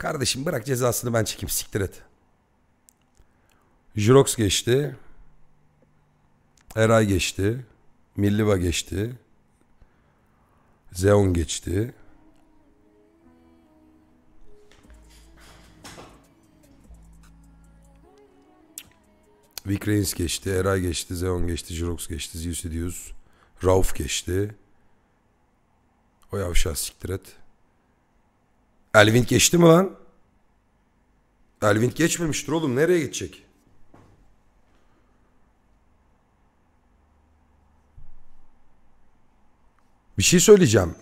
Kardeşim bırak cezasını ben çekeyim siktir et. Jurox geçti. Eray geçti. Milliva geçti. Zeon geçti. Vic geçti, Eray geçti, Zeon geçti, Jirox geçti, Zeus Idius, Rauf geçti. O yavşağı siktir et. Elvin geçti mi lan? Elvin geçmemiştir oğlum. Nereye gidecek? Bir şey söyleyeceğim.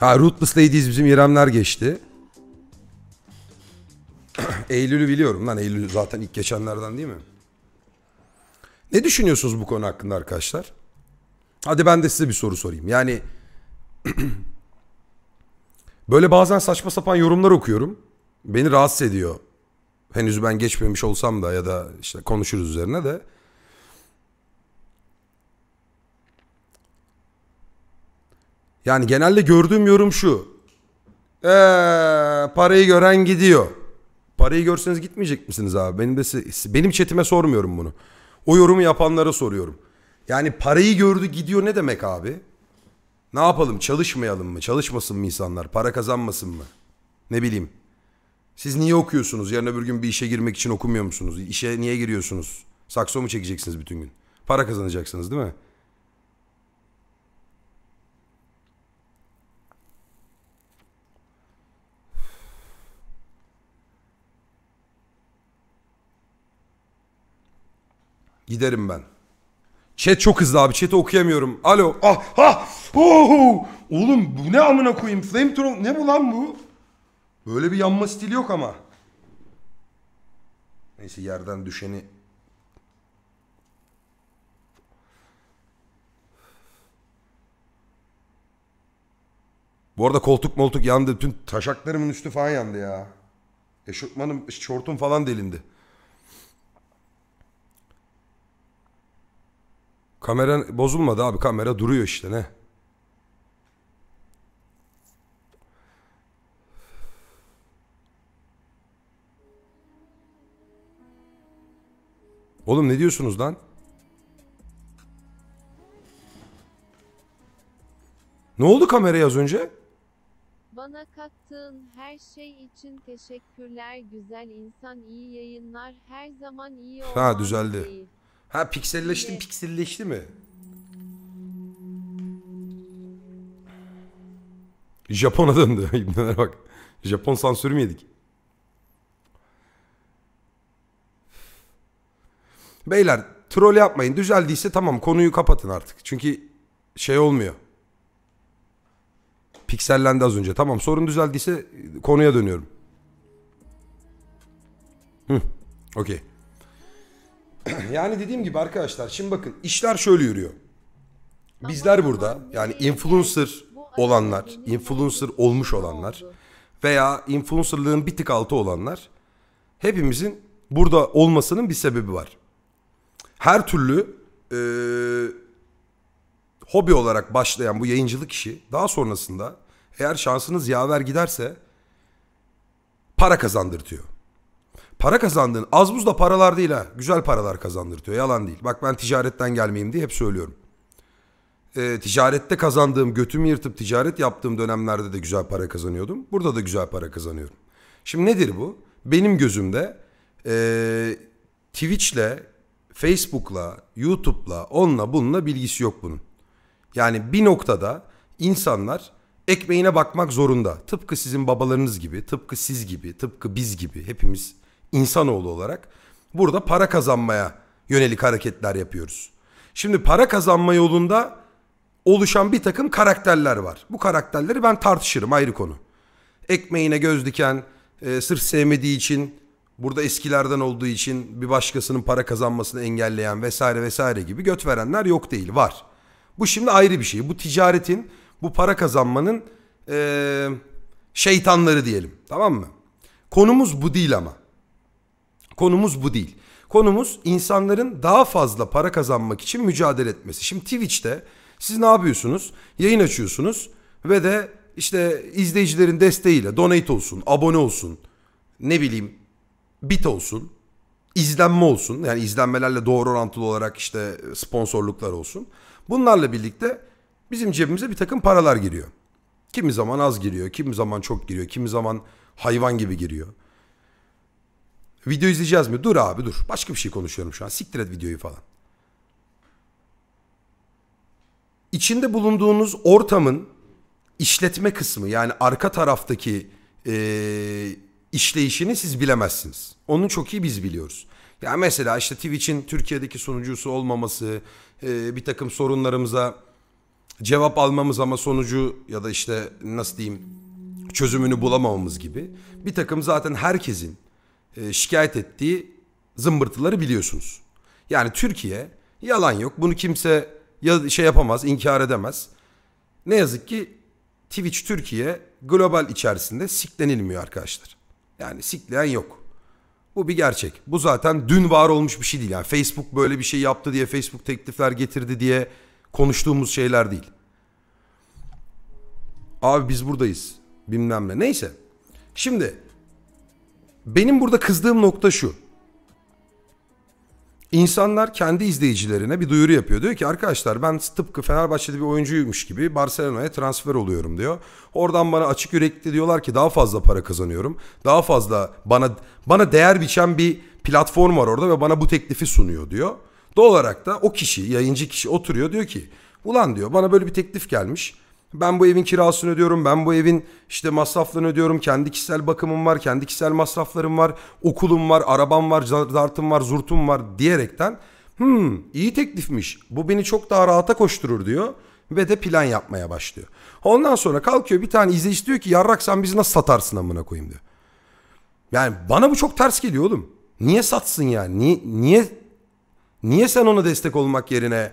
Ha Rootless Ladies bizim İremler geçti. Eylül'ü biliyorum lan. Eylül zaten ilk geçenlerden değil mi? Ne düşünüyorsunuz bu konu hakkında arkadaşlar? Hadi ben de size bir soru sorayım. Yani Böyle bazen saçma sapan yorumlar okuyorum. Beni rahatsız ediyor. Henüz ben geçmemiş olsam da ya da işte konuşuruz üzerine de. Yani genelde gördüğüm yorum şu. Ee, parayı gören gidiyor. Parayı görseniz gitmeyecek misiniz abi? Benim de benim chatime sormuyorum bunu. O yorumu yapanlara soruyorum. Yani parayı gördü gidiyor ne demek abi? Ne yapalım çalışmayalım mı? Çalışmasın mı insanlar? Para kazanmasın mı? Ne bileyim. Siz niye okuyorsunuz? Yarın öbür gün bir işe girmek için okumuyor musunuz? İşe niye giriyorsunuz? Sakso mu çekeceksiniz bütün gün? Para kazanacaksınız değil mi? Giderim ben. Chat çok hızlı abi. Chat'i okuyamıyorum. Alo. Ah ah. Oh. Oğlum bu ne amına koyayım? Flame Flamethrower ne bu lan bu? Böyle bir yanma stili yok ama. Neyse yerden düşeni Bu arada koltuk moltuk yandı. Bütün taşaklarımın üstü falan yandı ya. Eşofmanım, şortum falan delindi. Kameran bozulmadı abi. Kamera duruyor işte ne. Oğlum ne diyorsunuz lan? Ne oldu kameraya az önce? Bana kattığın her şey için teşekkürler güzel insan iyi yayınlar her zaman iyi olman Ha düzeldi. Iyi. Ha pikselleşti mi? Pikselleşti mi? Japon'a döndü. İbneler bak. Japon sansürü mü yedik? Beyler troll yapmayın. Düzeldiyse tamam konuyu kapatın artık. Çünkü şey olmuyor. Piksellendi az önce. Tamam sorun düzeldiyse konuya dönüyorum. Hı. Okey. yani dediğim gibi arkadaşlar şimdi bakın işler şöyle yürüyor. Bizler burada yani influencer olanlar, influencer olmuş olanlar veya influencerlığın bir tık altı olanlar hepimizin burada olmasının bir sebebi var. Her türlü e, hobi olarak başlayan bu yayıncılık işi daha sonrasında eğer şansınız yaver giderse para kazandırtıyor para kazandığın az buz da paralar değil ha. Güzel paralar kazandırtıyor. Yalan değil. Bak ben ticaretten gelmeyeyim diye hep söylüyorum. E, ticarette kazandığım, götümü yırtıp ticaret yaptığım dönemlerde de güzel para kazanıyordum. Burada da güzel para kazanıyorum. Şimdi nedir bu? Benim gözümde e, Twitch'le, Facebook'la, YouTube'la, onunla bununla bilgisi yok bunun. Yani bir noktada insanlar ekmeğine bakmak zorunda. Tıpkı sizin babalarınız gibi, tıpkı siz gibi, tıpkı biz gibi hepimiz insanoğlu olarak burada para kazanmaya yönelik hareketler yapıyoruz. Şimdi para kazanma yolunda oluşan bir takım karakterler var. Bu karakterleri ben tartışırım ayrı konu. Ekmeğine göz diken, e, sırf sevmediği için, burada eskilerden olduğu için bir başkasının para kazanmasını engelleyen vesaire vesaire gibi göt verenler yok değil, var. Bu şimdi ayrı bir şey. Bu ticaretin, bu para kazanmanın e, şeytanları diyelim. Tamam mı? Konumuz bu değil ama. Konumuz bu değil. Konumuz insanların daha fazla para kazanmak için mücadele etmesi. Şimdi Twitch'te siz ne yapıyorsunuz? Yayın açıyorsunuz ve de işte izleyicilerin desteğiyle donate olsun, abone olsun, ne bileyim bit olsun, izlenme olsun. Yani izlenmelerle doğru orantılı olarak işte sponsorluklar olsun. Bunlarla birlikte bizim cebimize bir takım paralar giriyor. Kimi zaman az giriyor, kimi zaman çok giriyor, kimi zaman hayvan gibi giriyor. Video izleyeceğiz mi? Dur abi dur. Başka bir şey konuşuyorum şu an. Siktir et videoyu falan. İçinde bulunduğunuz ortamın işletme kısmı yani arka taraftaki e, işleyişini siz bilemezsiniz. Onu çok iyi biz biliyoruz. Ya yani mesela işte Twitch'in Türkiye'deki sunucusu olmaması, e, bir takım sorunlarımıza cevap almamız ama sonucu ya da işte nasıl diyeyim çözümünü bulamamamız gibi bir takım zaten herkesin e, şikayet ettiği zımbırtıları biliyorsunuz. Yani Türkiye yalan yok. Bunu kimse ya şey yapamaz, inkar edemez. Ne yazık ki Twitch Türkiye global içerisinde siklenilmiyor arkadaşlar. Yani sikleyen yok. Bu bir gerçek. Bu zaten dün var olmuş bir şey değil. Yani Facebook böyle bir şey yaptı diye, Facebook teklifler getirdi diye konuştuğumuz şeyler değil. Abi biz buradayız. Bilmem ne. Neyse. Şimdi benim burada kızdığım nokta şu. İnsanlar kendi izleyicilerine bir duyuru yapıyor. Diyor ki arkadaşlar ben tıpkı Fenerbahçe'de bir oyuncuymuş gibi Barcelona'ya transfer oluyorum diyor. Oradan bana açık yürekli diyorlar ki daha fazla para kazanıyorum. Daha fazla bana bana değer biçen bir platform var orada ve bana bu teklifi sunuyor diyor. Doğal olarak da o kişi, yayıncı kişi oturuyor diyor ki ulan diyor bana böyle bir teklif gelmiş ben bu evin kirasını ödüyorum, ben bu evin işte masraflarını ödüyorum, kendi kişisel bakımım var, kendi kişisel masraflarım var, okulum var, arabam var, zartım var, zurtum var diyerekten hmm iyi teklifmiş bu beni çok daha rahata koşturur diyor ve de plan yapmaya başlıyor. Ondan sonra kalkıyor bir tane izleyici diyor ki yarrak sen bizi nasıl satarsın amına koyayım diyor. Yani bana bu çok ters geliyor oğlum. Niye satsın yani? Niye, niye, niye sen ona destek olmak yerine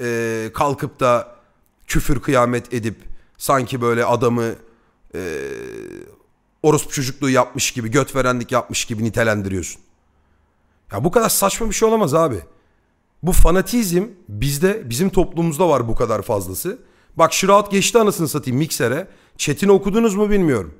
e, kalkıp da küfür kıyamet edip sanki böyle adamı e, orospu çocukluğu yapmış gibi göt yapmış gibi nitelendiriyorsun. Ya bu kadar saçma bir şey olamaz abi. Bu fanatizm bizde bizim toplumumuzda var bu kadar fazlası. Bak Şıraat geçti anasını satayım miksere. Çetin okudunuz mu bilmiyorum.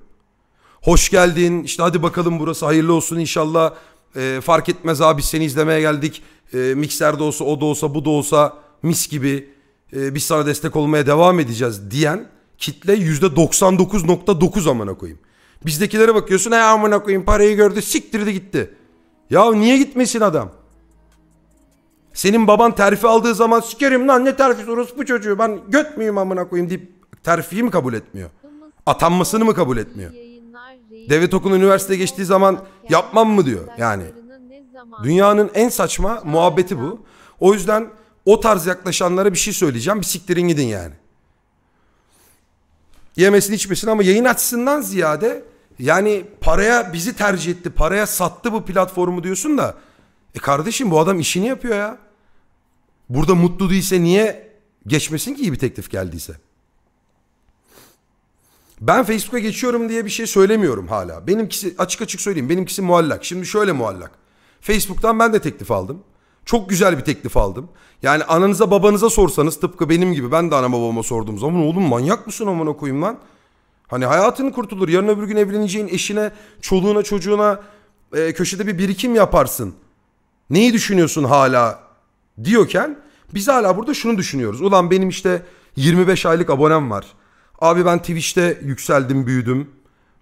Hoş geldin işte hadi bakalım burası hayırlı olsun inşallah. E, fark etmez abi seni izlemeye geldik. E, mikser de olsa o da olsa bu da olsa mis gibi e, biz sana destek olmaya devam edeceğiz diyen kitle %99.9 amına koyayım. Bizdekilere bakıyorsun he amına koyayım parayı gördü siktirdi gitti. Ya niye gitmesin adam? Senin baban terfi aldığı zaman sikerim lan ne terfi sorusu bu çocuğu ben göt müyüm amına koyayım deyip terfiyi mi kabul etmiyor? Atanmasını mı kabul etmiyor? Devlet Okun üniversite geçtiği zaman yapmam mı diyor yani. Dünyanın en saçma muhabbeti bu. O yüzden o tarz yaklaşanlara bir şey söyleyeceğim. Bir siktirin gidin yani. Yemesin içmesin ama yayın açısından ziyade yani paraya bizi tercih etti. Paraya sattı bu platformu diyorsun da. E kardeşim bu adam işini yapıyor ya. Burada mutlu değilse niye geçmesin ki iyi bir teklif geldiyse? Ben Facebook'a geçiyorum diye bir şey söylemiyorum hala. Benimkisi açık açık söyleyeyim. Benimkisi muallak. Şimdi şöyle muallak. Facebook'tan ben de teklif aldım. Çok güzel bir teklif aldım. Yani ananıza babanıza sorsanız tıpkı benim gibi ben de ana babama sorduğum zaman oğlum manyak mısın amına koyayım lan? Hani hayatın kurtulur. Yarın öbür gün evleneceğin eşine, çoluğuna, çocuğuna e, köşede bir birikim yaparsın. Neyi düşünüyorsun hala diyorken biz hala burada şunu düşünüyoruz. Ulan benim işte 25 aylık abonem var. Abi ben Twitch'te yükseldim, büyüdüm.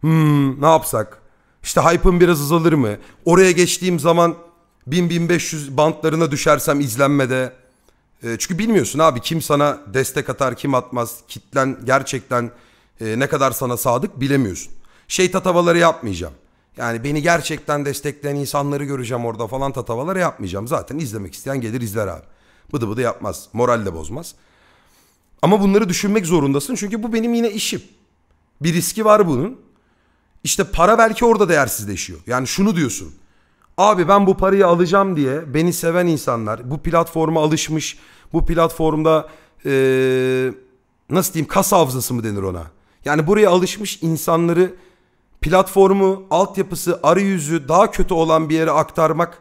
Hmm, ne yapsak? İşte hype'ım biraz azalır mı? Oraya geçtiğim zaman 1000-1500 bantlarına düşersem izlenmede. E, çünkü bilmiyorsun abi kim sana destek atar kim atmaz. Kitlen gerçekten e, ne kadar sana sadık bilemiyorsun. Şey tatavaları yapmayacağım. Yani beni gerçekten destekleyen insanları göreceğim orada falan tatavaları yapmayacağım. Zaten izlemek isteyen gelir izler abi. Bıdı bıdı yapmaz. Moral de bozmaz. Ama bunları düşünmek zorundasın. Çünkü bu benim yine işim. Bir riski var bunun. İşte para belki orada değersizleşiyor. Yani şunu diyorsun. Abi ben bu parayı alacağım diye beni seven insanlar, bu platforma alışmış, bu platformda ee, nasıl diyeyim kas hafızası mı denir ona? Yani buraya alışmış insanları platformu, altyapısı, arayüzü daha kötü olan bir yere aktarmak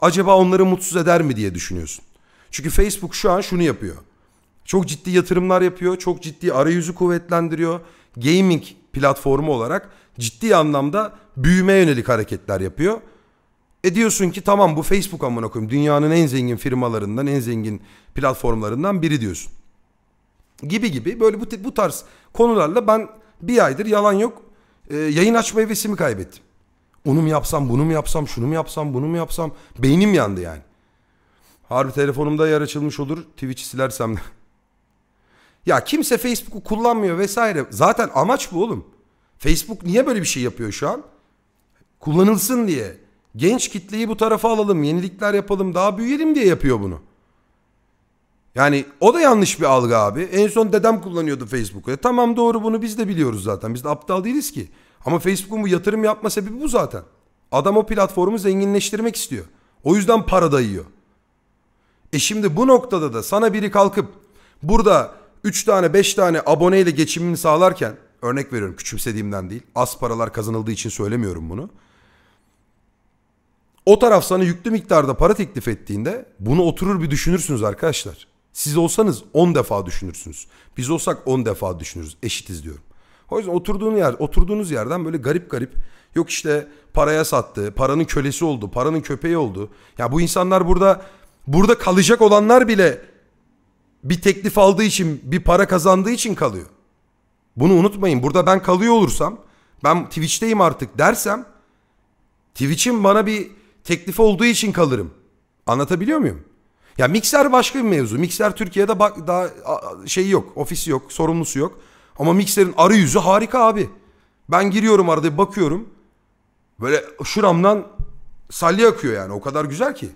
acaba onları mutsuz eder mi diye düşünüyorsun. Çünkü Facebook şu an şunu yapıyor. Çok ciddi yatırımlar yapıyor, çok ciddi arayüzü kuvvetlendiriyor. Gaming platformu olarak ciddi anlamda büyüme yönelik hareketler yapıyor. E diyorsun ki tamam bu Facebook amına koyayım. Dünyanın en zengin firmalarından, en zengin platformlarından biri diyorsun. Gibi gibi böyle bu, bu tarz konularla ben bir aydır yalan yok e, yayın açma hevesimi kaybettim. Onu mu yapsam, bunu mu yapsam, şunu mu yapsam, bunu mu yapsam? Beynim yandı yani. Harbi telefonumda yer açılmış olur. Twitch'i silersem de. ya kimse Facebook'u kullanmıyor vesaire. Zaten amaç bu oğlum. Facebook niye böyle bir şey yapıyor şu an? Kullanılsın diye. Genç kitleyi bu tarafa alalım, yenilikler yapalım, daha büyüyelim diye yapıyor bunu. Yani o da yanlış bir algı abi. En son dedem kullanıyordu Facebook'u. E, tamam doğru bunu biz de biliyoruz zaten. Biz de aptal değiliz ki. Ama Facebook'un bu yatırım yapma sebebi bu zaten. Adam o platformu zenginleştirmek istiyor. O yüzden para dayıyor. E şimdi bu noktada da sana biri kalkıp burada 3 tane 5 tane aboneyle geçimini sağlarken örnek veriyorum küçümsediğimden değil az paralar kazanıldığı için söylemiyorum bunu. O taraf sana yüklü miktarda para teklif ettiğinde bunu oturur bir düşünürsünüz arkadaşlar. Siz olsanız 10 defa düşünürsünüz. Biz olsak 10 defa düşünürüz. Eşitiz diyorum. O yüzden oturduğun yer, oturduğunuz yerden böyle garip garip yok işte paraya sattı, paranın kölesi oldu, paranın köpeği oldu. Ya bu insanlar burada burada kalacak olanlar bile bir teklif aldığı için, bir para kazandığı için kalıyor. Bunu unutmayın. Burada ben kalıyor olursam, ben Twitch'teyim artık dersem Twitch'in bana bir Teklifi olduğu için kalırım. Anlatabiliyor muyum? Ya mikser başka bir mevzu. Mikser Türkiye'de bak daha şey yok, ofisi yok, sorumlusu yok. Ama mikserin arayüzü harika abi. Ben giriyorum arada bakıyorum. Böyle şuramdan salya akıyor yani o kadar güzel ki.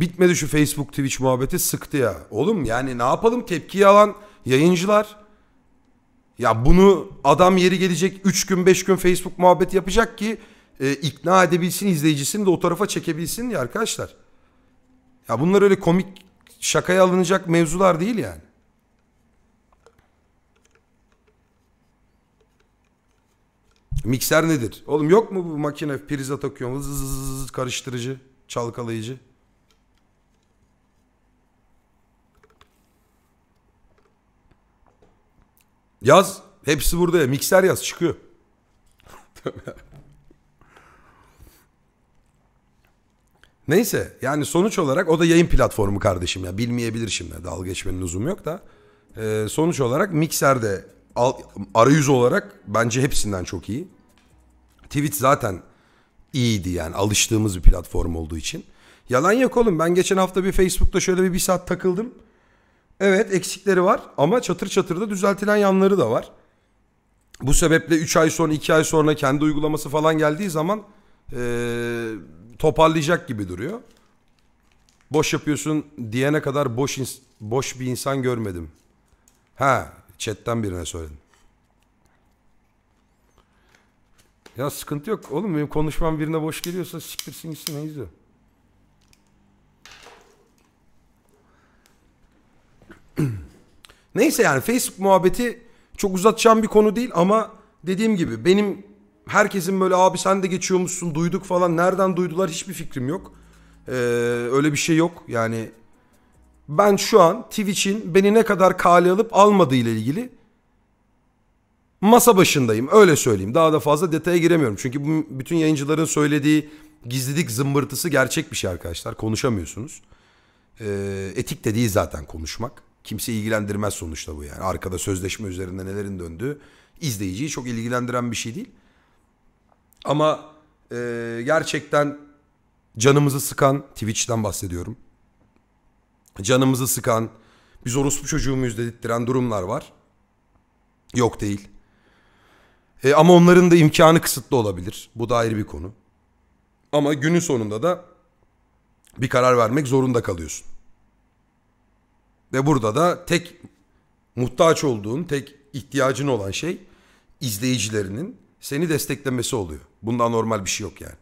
Bitmedi şu Facebook Twitch muhabbeti sıktı ya. Oğlum yani ne yapalım tepki alan yayıncılar. Ya bunu adam yeri gelecek 3 gün 5 gün Facebook muhabbet yapacak ki e, ikna edebilsin izleyicisini de o tarafa çekebilsin ya arkadaşlar. Ya bunlar öyle komik şakaya alınacak mevzular değil yani. Mikser nedir? Oğlum yok mu bu makine prize takıyorsun zız zız zız karıştırıcı, çalkalayıcı? Yaz. Hepsi burada ya. Mikser yaz. Çıkıyor. Neyse yani sonuç olarak o da yayın platformu kardeşim ya. Bilmeyebilir şimdi. Dalga geçmenin lüzumu yok da. Ee, sonuç olarak mikserde al, arayüz olarak bence hepsinden çok iyi. Twitch zaten iyiydi yani alıştığımız bir platform olduğu için. Yalan yok oğlum ben geçen hafta bir Facebook'ta şöyle bir, bir saat takıldım. Evet eksikleri var ama çatır çatır da düzeltilen yanları da var. Bu sebeple 3 ay sonra 2 ay sonra kendi uygulaması falan geldiği zaman ee, toparlayacak gibi duruyor. Boş yapıyorsun diyene kadar boş boş bir insan görmedim. Ha, chatten birine söyledim. Ya sıkıntı yok oğlum benim konuşmam birine boş geliyorsa siktirsin gitsin ne Neyse yani Facebook muhabbeti çok uzatacağım bir konu değil ama dediğim gibi benim herkesin böyle abi sen de geçiyormuşsun duyduk falan nereden duydular hiçbir fikrim yok. Ee, öyle bir şey yok yani ben şu an Twitch'in beni ne kadar kale alıp almadığı ile ilgili masa başındayım öyle söyleyeyim. Daha da fazla detaya giremiyorum çünkü bu bütün yayıncıların söylediği gizlilik zımbırtısı gerçek bir şey arkadaşlar konuşamıyorsunuz. Ee, etik de değil zaten konuşmak. Kimse ilgilendirmez sonuçta bu yani. Arkada sözleşme üzerinde nelerin döndüğü izleyiciyi çok ilgilendiren bir şey değil. Ama e, gerçekten canımızı sıkan Twitch'ten bahsediyorum. Canımızı sıkan biz orospu çocuğu muyuz dedirttiren durumlar var. Yok değil. E, ama onların da imkanı kısıtlı olabilir. Bu da ayrı bir konu. Ama günün sonunda da bir karar vermek zorunda kalıyorsun. Ve burada da tek muhtaç olduğun, tek ihtiyacın olan şey izleyicilerinin seni desteklemesi oluyor. Bunda normal bir şey yok yani.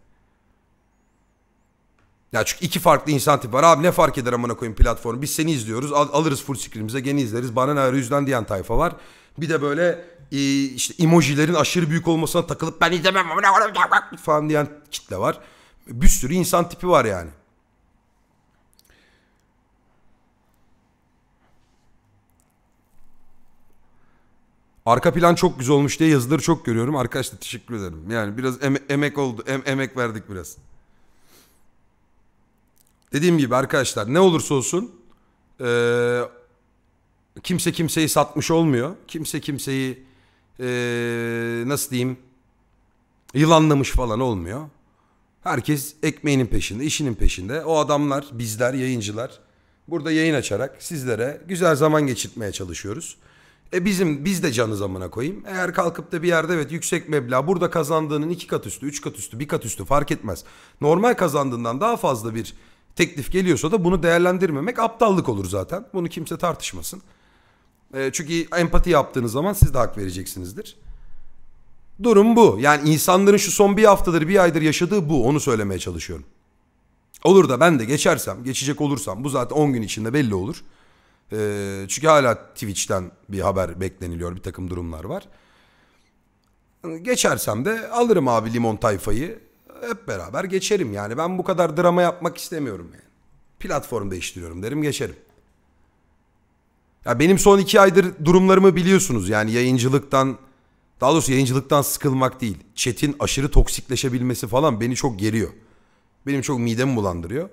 Ya çünkü iki farklı insan tipi var. Abi ne fark eder amına koyayım platformu. Biz seni izliyoruz. Al, alırız full screen'imize gene izleriz. Bana ne yüzden diyen tayfa var. Bir de böyle e, işte emojilerin aşırı büyük olmasına takılıp ben izlemem falan diyen kitle var. Bir sürü insan tipi var yani. Arka plan çok güzel olmuş diye yazıları çok görüyorum. Arkadaşlar teşekkür ederim. Yani biraz em emek oldu. Em emek verdik biraz. Dediğim gibi arkadaşlar ne olursa olsun e, kimse kimseyi satmış olmuyor. Kimse kimseyi e, nasıl diyeyim yılanlamış falan olmuyor. Herkes ekmeğinin peşinde, işinin peşinde. O adamlar, bizler, yayıncılar burada yayın açarak sizlere güzel zaman geçirtmeye çalışıyoruz. E bizim biz de canı zamana koyayım. Eğer kalkıp da bir yerde evet yüksek meblağ burada kazandığının iki kat üstü, üç kat üstü, bir kat üstü fark etmez. Normal kazandığından daha fazla bir teklif geliyorsa da bunu değerlendirmemek aptallık olur zaten. Bunu kimse tartışmasın. E, çünkü empati yaptığınız zaman siz de hak vereceksinizdir. Durum bu. Yani insanların şu son bir haftadır bir aydır yaşadığı bu. Onu söylemeye çalışıyorum. Olur da ben de geçersem, geçecek olursam bu zaten 10 gün içinde belli olur. E, çünkü hala Twitch'ten bir haber bekleniliyor. Bir takım durumlar var. Geçersem de alırım abi limon tayfayı. Hep beraber geçerim yani. Ben bu kadar drama yapmak istemiyorum yani. Platform değiştiriyorum derim geçerim. Ya benim son iki aydır durumlarımı biliyorsunuz. Yani yayıncılıktan daha doğrusu yayıncılıktan sıkılmak değil. Chat'in aşırı toksikleşebilmesi falan beni çok geriyor. Benim çok midemi bulandırıyor.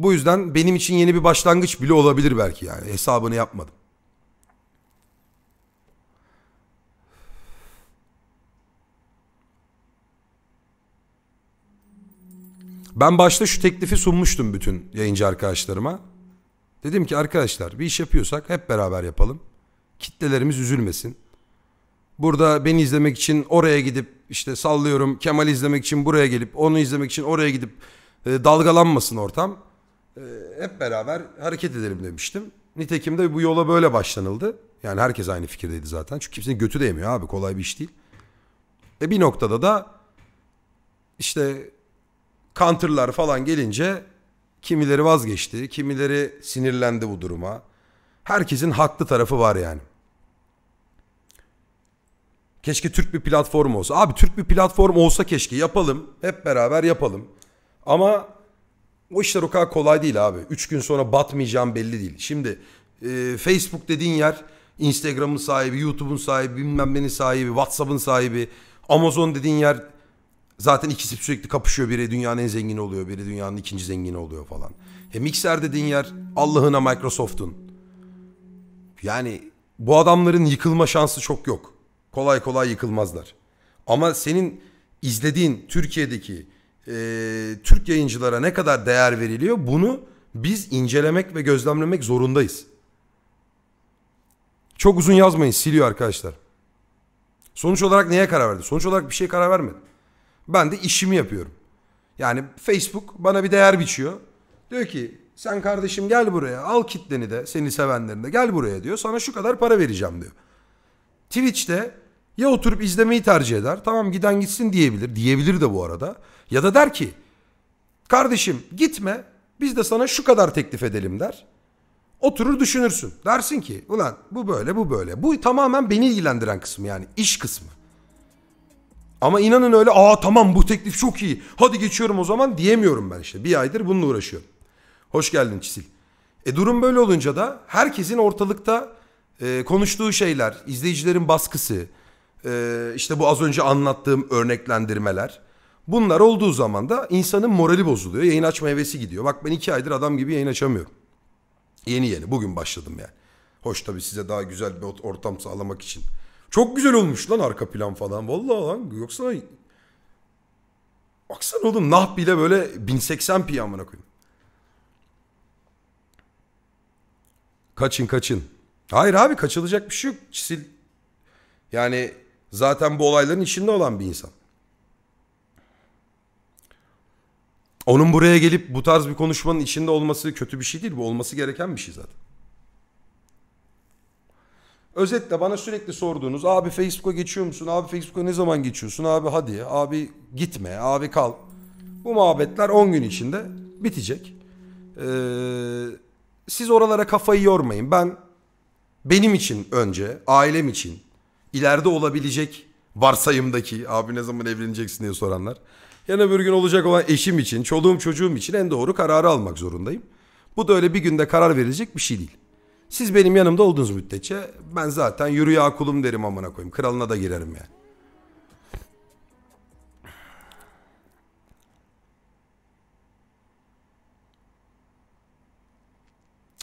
Bu yüzden benim için yeni bir başlangıç bile olabilir belki yani. Hesabını yapmadım. Ben başta şu teklifi sunmuştum bütün yayıncı arkadaşlarıma. Dedim ki arkadaşlar bir iş yapıyorsak hep beraber yapalım. Kitlelerimiz üzülmesin. Burada beni izlemek için oraya gidip işte sallıyorum Kemal izlemek için buraya gelip onu izlemek için oraya gidip e, dalgalanmasın ortam e, hep beraber hareket edelim demiştim. Nitekim de bu yola böyle başlanıldı. Yani herkes aynı fikirdeydi zaten. Çünkü kimsenin götü değmiyor abi. Kolay bir iş değil. E bir noktada da işte counter'lar falan gelince kimileri vazgeçti, kimileri sinirlendi bu duruma. Herkesin haklı tarafı var yani. Keşke Türk bir platform olsa. Abi Türk bir platform olsa keşke yapalım. Hep beraber yapalım. Ama o işler o kadar kolay değil abi. Üç gün sonra batmayacağım belli değil. Şimdi e, Facebook dediğin yer Instagram'ın sahibi, YouTube'un sahibi, bilmem nenin sahibi, WhatsApp'ın sahibi. Amazon dediğin yer zaten ikisi sürekli kapışıyor. Biri dünyanın en zengini oluyor, biri dünyanın ikinci zengini oluyor falan. E Mixer dediğin yer Allah'ına Microsoft'un. Yani bu adamların yıkılma şansı çok yok. Kolay kolay yıkılmazlar. Ama senin izlediğin Türkiye'deki e, Türk yayıncılara ne kadar değer veriliyor bunu biz incelemek ve gözlemlemek zorundayız. Çok uzun yazmayın siliyor arkadaşlar. Sonuç olarak neye karar verdi? Sonuç olarak bir şey karar vermedi. Ben de işimi yapıyorum. Yani Facebook bana bir değer biçiyor. Diyor ki sen kardeşim gel buraya al kitleni de seni sevenlerini de gel buraya diyor. Sana şu kadar para vereceğim diyor. Twitch'te ya oturup izlemeyi tercih eder. Tamam giden gitsin diyebilir. Diyebilir de bu arada. Ya da der ki kardeşim gitme biz de sana şu kadar teklif edelim der. Oturur düşünürsün. Dersin ki ulan bu böyle bu böyle. Bu tamamen beni ilgilendiren kısmı yani iş kısmı. Ama inanın öyle aa tamam bu teklif çok iyi hadi geçiyorum o zaman diyemiyorum ben işte. Bir aydır bununla uğraşıyorum. Hoş geldin Çisil. E durum böyle olunca da herkesin ortalıkta e, konuştuğu şeyler, izleyicilerin baskısı, ee, işte bu az önce anlattığım örneklendirmeler. Bunlar olduğu zaman da insanın morali bozuluyor. Yayın açma hevesi gidiyor. Bak ben iki aydır adam gibi yayın açamıyorum. Yeni yeni bugün başladım yani. Hoş tabii size daha güzel bir ortam sağlamak için. Çok güzel olmuş lan arka plan falan. Vallahi lan yoksa baksana oğlum nah bile böyle 1080p amına koyayım. Kaçın kaçın. Hayır abi kaçılacak bir şey yok. Çisil yani Zaten bu olayların içinde olan bir insan. Onun buraya gelip bu tarz bir konuşmanın içinde olması kötü bir şey değil. Bu olması gereken bir şey zaten. Özetle bana sürekli sorduğunuz abi Facebook'a geçiyor musun? Abi Facebook'a ne zaman geçiyorsun? Abi hadi abi gitme abi kal. Bu muhabbetler 10 gün içinde bitecek. Ee, siz oralara kafayı yormayın. Ben benim için önce ailem için ileride olabilecek varsayımdaki abi ne zaman evleneceksin diye soranlar. Yarın bir gün olacak olan eşim için, çoluğum çocuğum için en doğru kararı almak zorundayım. Bu da öyle bir günde karar verilecek bir şey değil. Siz benim yanımda olduğunuz müddetçe ben zaten yürü ya kulum derim amına koyayım. Kralına da girerim yani.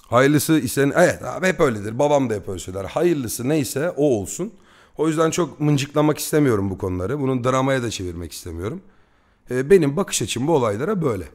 Hayırlısı isen evet abi hep öyledir. Babam da hep öyle söyler. Hayırlısı neyse o olsun. O yüzden çok mıncıklamak istemiyorum bu konuları. Bunu dramaya da çevirmek istemiyorum. Ee, benim bakış açım bu olaylara böyle.